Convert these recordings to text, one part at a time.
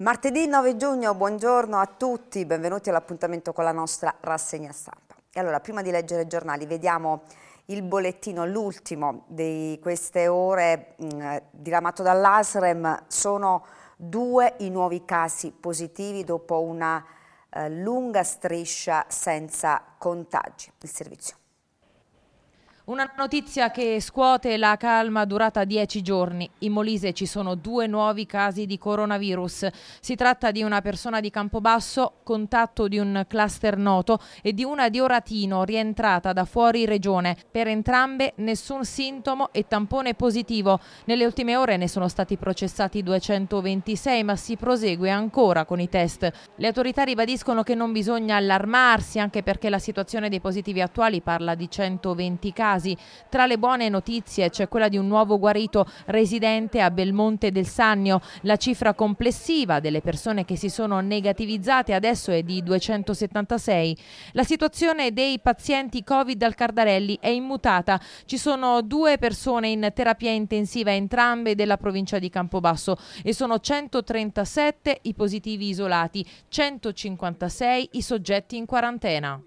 Martedì 9 giugno, buongiorno a tutti, benvenuti all'appuntamento con la nostra rassegna stampa. E allora, prima di leggere i giornali, vediamo il bollettino, l'ultimo di queste ore mh, mm, diramato dall'ASREM. Sono due i nuovi casi positivi dopo una eh, lunga striscia senza contagi. Il servizio. Una notizia che scuote la calma durata dieci giorni. In Molise ci sono due nuovi casi di coronavirus. Si tratta di una persona di Campobasso, contatto di un cluster noto, e di una di Oratino, rientrata da fuori regione. Per entrambe nessun sintomo e tampone positivo. Nelle ultime ore ne sono stati processati 226, ma si prosegue ancora con i test. Le autorità ribadiscono che non bisogna allarmarsi, anche perché la situazione dei positivi attuali parla di 120 casi casi. Tra le buone notizie c'è quella di un nuovo guarito residente a Belmonte del Sannio. La cifra complessiva delle persone che si sono negativizzate adesso è di 276. La situazione dei pazienti Covid al Cardarelli è immutata. Ci sono due persone in terapia intensiva, entrambe della provincia di Campobasso e sono 137 i positivi isolati, 156 i soggetti in quarantena.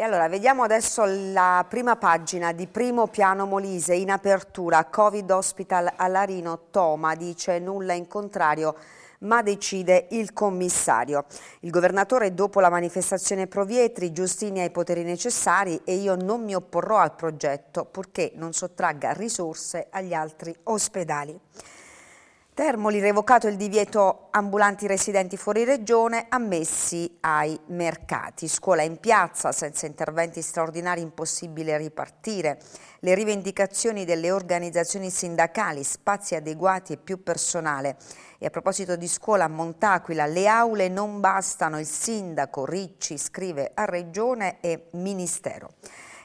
E allora vediamo adesso la prima pagina di Primo Piano Molise in apertura, Covid Hospital Alarino Toma dice nulla in contrario ma decide il commissario. Il governatore dopo la manifestazione Provietri, Giustini ha i poteri necessari e io non mi opporrò al progetto purché non sottragga risorse agli altri ospedali. Termoli revocato il divieto ambulanti residenti fuori regione ammessi ai mercati. Scuola in piazza, senza interventi straordinari impossibile ripartire. Le rivendicazioni delle organizzazioni sindacali, spazi adeguati e più personale. E a proposito di scuola a Montaquila, le aule non bastano, il sindaco Ricci scrive a regione e ministero.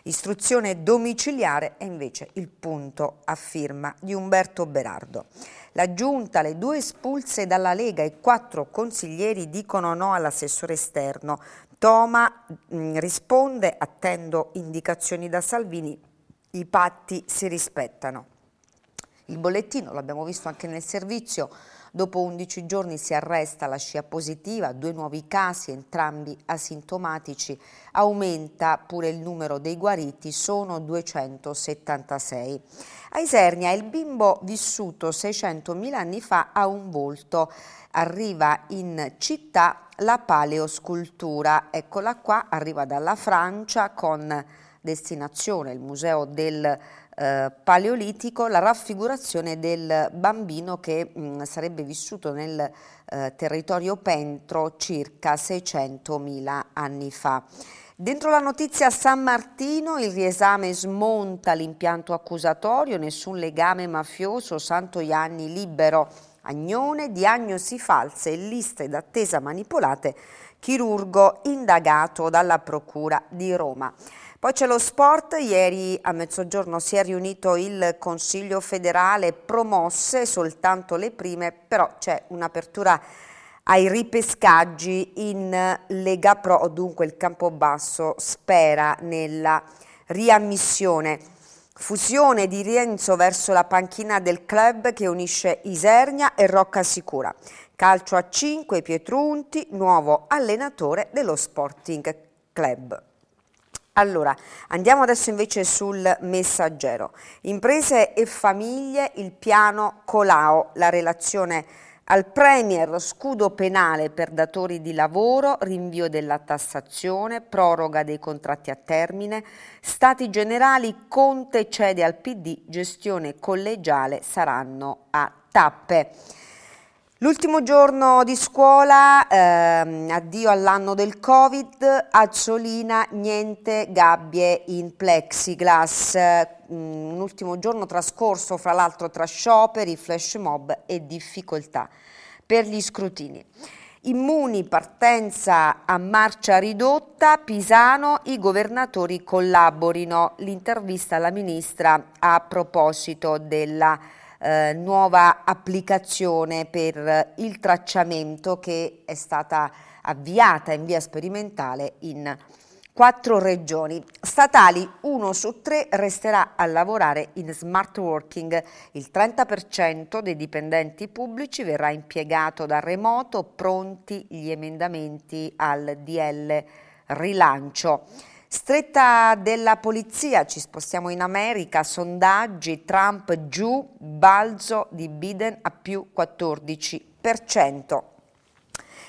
Istruzione domiciliare è invece il punto a firma di Umberto Berardo. La Giunta, le due espulse dalla Lega e quattro consiglieri dicono no all'assessore esterno. Toma mh, mm, risponde, attendo indicazioni da Salvini, i patti si rispettano. Il bollettino, l'abbiamo visto anche nel servizio, Dopo 11 giorni si arresta la scia positiva, due nuovi casi, entrambi asintomatici, aumenta pure il numero dei guariti, sono 276. A Isernia il bimbo vissuto 600.000 anni fa ha un volto, arriva in città la paleoscultura, eccola qua, arriva dalla Francia con destinazione il Museo del eh, paleolitico la raffigurazione del bambino che mh, mm, sarebbe vissuto nel eh, territorio pentro circa 600.000 anni fa. Dentro la notizia a San Martino il riesame smonta l'impianto accusatorio, nessun legame mafioso, Santo Ianni libero, Agnone, diagnosi false e liste d'attesa manipolate, chirurgo indagato dalla Procura di Roma. Poi c'è lo sport, ieri a mezzogiorno si è riunito il Consiglio federale, promosse soltanto le prime, però c'è un'apertura ai ripescaggi in Lega Pro, dunque il Campobasso spera nella riammissione. Fusione di Rienzo verso la panchina del club che unisce Isernia e Rocca Sicura. Calcio a 5 Pietrunti, nuovo allenatore dello Sporting Club. Allora, andiamo adesso invece sul messaggero. Imprese e famiglie, il piano Colau, la relazione al Premier, scudo penale per datori di lavoro, rinvio della tassazione, proroga dei contratti a termine, Stati Generali, Conte cede al PD, gestione collegiale saranno a tappe. L'ultimo giorno di scuola, ehm, addio all'anno del Covid, Acciolina niente gabbie in plexiglass. Mm, un ultimo giorno trascorso fra l'altro tra scioperi, flash mob e difficoltà per gli scrutini. Immuni partenza a marcia ridotta, Pisano, i governatori collaborino. L'intervista alla ministra a proposito della eh, nuova applicazione per il tracciamento che è stata avviata in via sperimentale in quattro regioni. Statali uno su tre resterà a lavorare in smart working. Il 30% dei dipendenti pubblici verrà impiegato da remoto, pronti gli emendamenti al DL rilancio. Stretta della polizia, ci spostiamo in America, sondaggi, Trump giù, balzo di Biden a più 14%.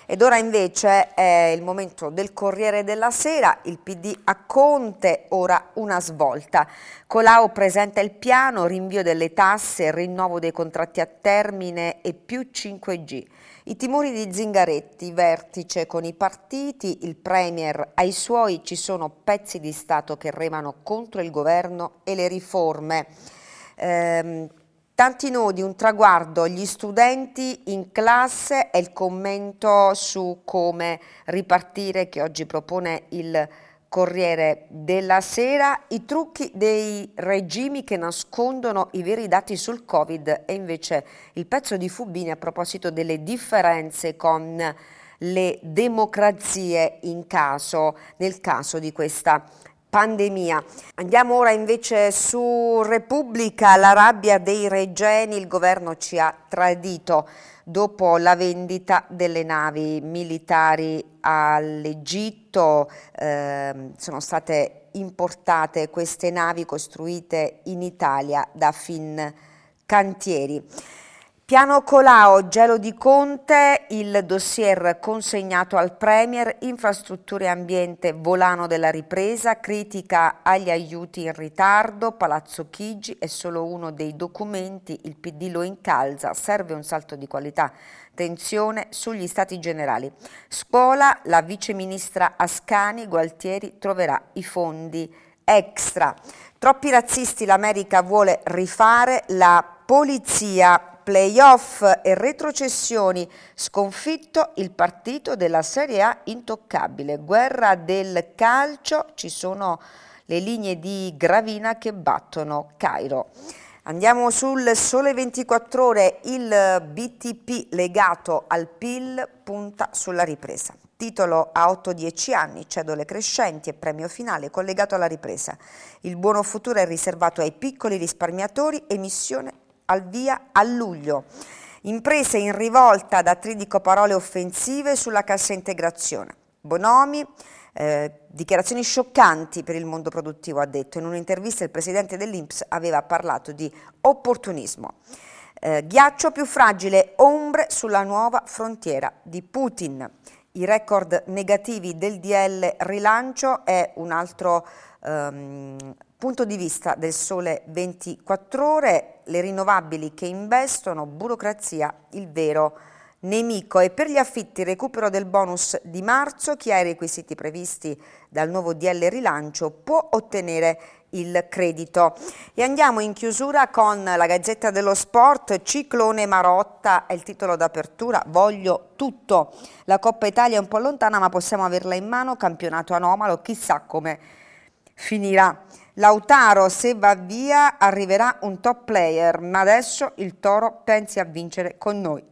Ed ora invece è il momento del Corriere della Sera, il PD a Conte, ora una svolta. Colau presenta il piano, rinvio delle tasse, rinnovo dei contratti a termine e più 5G. I timori di Zingaretti, vertice con i partiti, il Premier ai suoi, ci sono pezzi di Stato che remano contro il governo e le riforme. Ehm, Tanti nodi, un traguardo, gli studenti in classe e il commento su come ripartire che oggi propone il Corriere della Sera, i trucchi dei regimi che nascondono i veri dati sul Covid e invece il pezzo di Fubini a proposito delle differenze con le democrazie caso, nel caso di questa pandemia. Andiamo ora invece su Repubblica, la rabbia dei regeni, il governo ci ha tradito dopo la vendita delle navi militari all'Egitto, eh, sono state importate queste navi costruite in Italia da Fincantieri. Piano Colao, gelo di Conte, il dossier consegnato al Premier, infrastrutture e ambiente, volano della ripresa, critica agli aiuti in ritardo, Palazzo Chigi è solo uno dei documenti, il PD lo incalza, serve un salto di qualità, tensione sugli stati generali. Scuola, la viceministra Ascani, Gualtieri troverà i fondi extra. Troppi razzisti l'America vuole rifare, la polizia playoff e retrocessioni, sconfitto il partito della Serie A intoccabile, guerra del calcio, ci sono le linee di Gravina che battono Cairo. Andiamo sul Sole 24 Ore, il BTP legato al PIL punta sulla ripresa. Titolo a 8-10 anni, cedole crescenti e premio finale collegato alla ripresa. Il buono futuro è riservato ai piccoli risparmiatori, emissione al via a luglio. Imprese in rivolta da tridico parole offensive sulla cassa integrazione. Bonomi, eh, dichiarazioni scioccanti per il mondo produttivo, ha detto. In un'intervista il presidente dell'Inps aveva parlato di opportunismo. Eh, ghiaccio più fragile, ombre sulla nuova frontiera di Putin. I record negativi del DL rilancio è un altro ehm, punto di vista del sole 24 ore, le rinnovabili che investono burocrazia il vero nemico e per gli affitti recupero del bonus di marzo chi ha i requisiti previsti dal nuovo DL rilancio può ottenere il credito. E andiamo in chiusura con la Gazzetta dello Sport, Ciclone Marotta è il titolo d'apertura, voglio tutto. La Coppa Italia è un po' lontana ma possiamo averla in mano, campionato anomalo, chissà come finirà. Lautaro se va via arriverà un top player, ma adesso il Toro pensi a vincere con noi.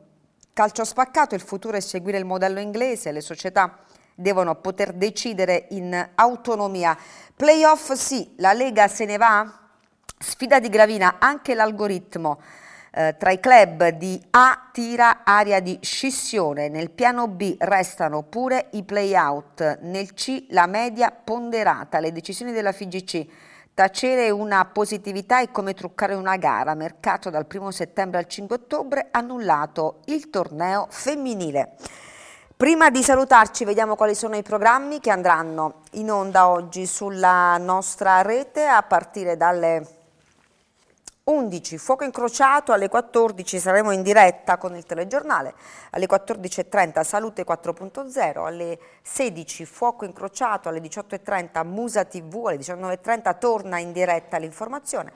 Calcio spaccato, il futuro è seguire il modello inglese, le società devono poter decidere in autonomia. Playoff sì, la Lega se ne va? Sfida di Gravina, anche l'algoritmo eh, tra i club di A tira aria di scissione, nel piano B restano pure i play-out, nel C la media ponderata, le decisioni della FIGC Tacere una positività è come truccare una gara, mercato dal 1 settembre al 5 ottobre, annullato il torneo femminile. Prima di salutarci vediamo quali sono i programmi che andranno in onda oggi sulla nostra rete a partire dalle 11 fuoco incrociato alle 14 saremo in diretta con il telegiornale, alle 14.30 salute 4.0, alle 16 fuoco incrociato, alle 18.30 Musa TV, alle 19.30 torna in diretta l'informazione,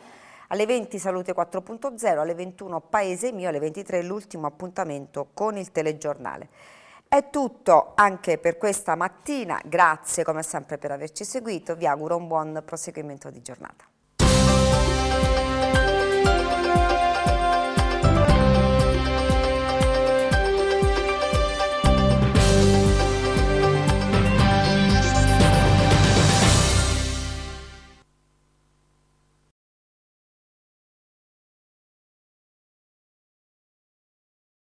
alle 20 salute 4.0, alle 21 Paese mio, alle 23 l'ultimo appuntamento con il telegiornale. È tutto anche per questa mattina, grazie come sempre per averci seguito, vi auguro un buon proseguimento di giornata.